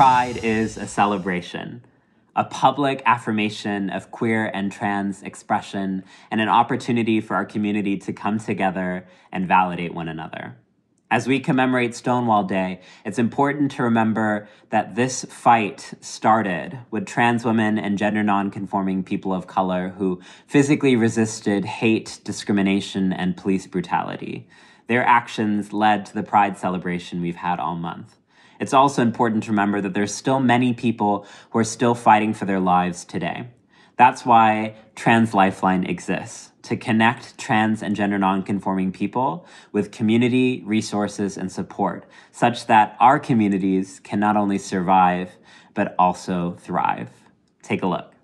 Pride is a celebration, a public affirmation of queer and trans expression, and an opportunity for our community to come together and validate one another. As we commemorate Stonewall Day, it's important to remember that this fight started with trans women and gender nonconforming people of color who physically resisted hate, discrimination, and police brutality. Their actions led to the pride celebration we've had all month. It's also important to remember that there's still many people who are still fighting for their lives today. That's why Trans Lifeline exists to connect trans and gender nonconforming people with community, resources, and support such that our communities can not only survive, but also thrive. Take a look.